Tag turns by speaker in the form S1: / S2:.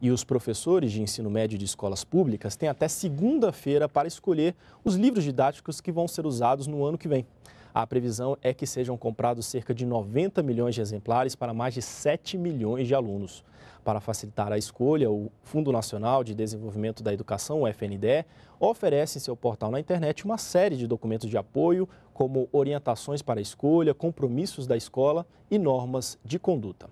S1: E os professores de ensino médio de escolas públicas têm até segunda-feira para escolher os livros didáticos que vão ser usados no ano que vem. A previsão é que sejam comprados cerca de 90 milhões de exemplares para mais de 7 milhões de alunos. Para facilitar a escolha, o Fundo Nacional de Desenvolvimento da Educação, o FNDE, oferece em seu portal na internet uma série de documentos de apoio, como orientações para a escolha, compromissos da escola e normas de conduta.